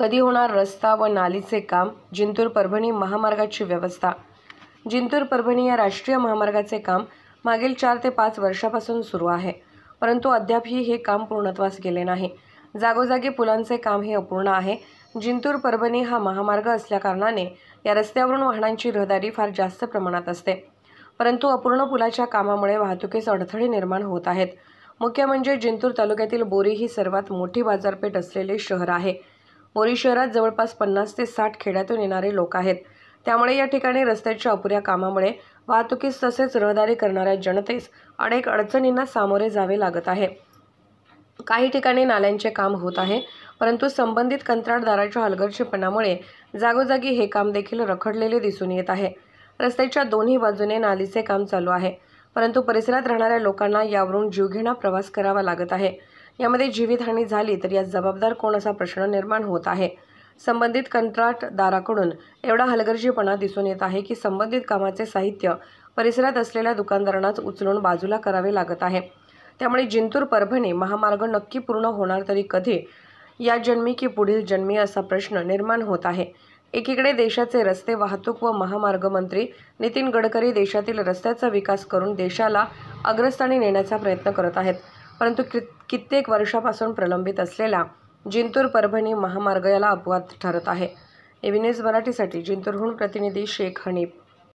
कधी होणार रस्ता व नालीचे काम जिंतूर परभणी महामार्गाची व्यवस्था जिंतूर परभणी या राष्ट्रीय महामार्गाचे काम मागील चार ते पाच वर्षापासून सुरू आहे परंतु अद्यापही हे काम पूर्णत्वास गेले नाही जागोजागी पुलांचे काम हे अपूर्ण आहे जिंतूर परभणी हा महामार्ग असल्याकारणाने या रस्त्यावरून वाहनांची रहदारी फार जास्त प्रमाणात असते परंतु अपूर्ण पुलाच्या कामामुळे वाहतुकीस अडथळे निर्माण होत आहेत मुख्य म्हणजे जिंतूर तालुक्यातील बोरी ही सर्वात मोठी बाजारपेठ असलेले शहर आहे बोरी शहरात जवळपास पन्नास ते साठ खेड्यातून येणारे लोक आहेत त्यामुळे या ठिकाणी रस्त्याच्या अपुऱ्या कामामुळे वाहतुकीस तसेच रहदारी करणाऱ्या जनतेस अनेक अडचणींना सामोरे जावे लागत आहे काही ठिकाणी नाल्यांचे काम होत आहे परंतु संबंधित कंत्राटदाराच्या हलगर्जीपणामुळे जागोजागी हे काम देखील रखडलेले दिसून येत आहे रस्त्याच्या दोन्ही बाजूने नालीचे काम चालू आहे परंतु परिसरात राहणाऱ्या लोकांना यावरून जीवघेणा प्रवास करावा लागत आहे यामध्ये जीवितहानी झाली तर यात जबाबदार कोण असा प्रश्न निर्माण होत आहे संबंधित कंत्राटदाराकडून एवढा हलगर्जीपणा दिसून येत आहे की संबंधित कामाचे साहित्य परिसरात असलेल्या दुकानदारांनाच उचलून बाजूला करावे लागत आहे त्यामुळे जिंतूर परभणी महामार्ग नक्की पूर्ण होणार तरी कधी या जन्मी की पुढील जन्मी असा प्रश्न निर्माण होत आहे एकीकडे देशाचे रस्ते वाहतूक व महामार्ग मंत्री नितीन गडकरी देशातील रस्त्याचा विकास करून देशाला अग्रस्थानी नेण्याचा प्रयत्न करत आहेत परंतु कि कित्येक वर्षापासून प्रलंबित असलेला जिंतूर परभणी महामार्ग याला अपवाद ठरत आहे एव्हिन्यूज मराठीसाठी जिंतूरहून प्रतिनिधी शेख हनीफ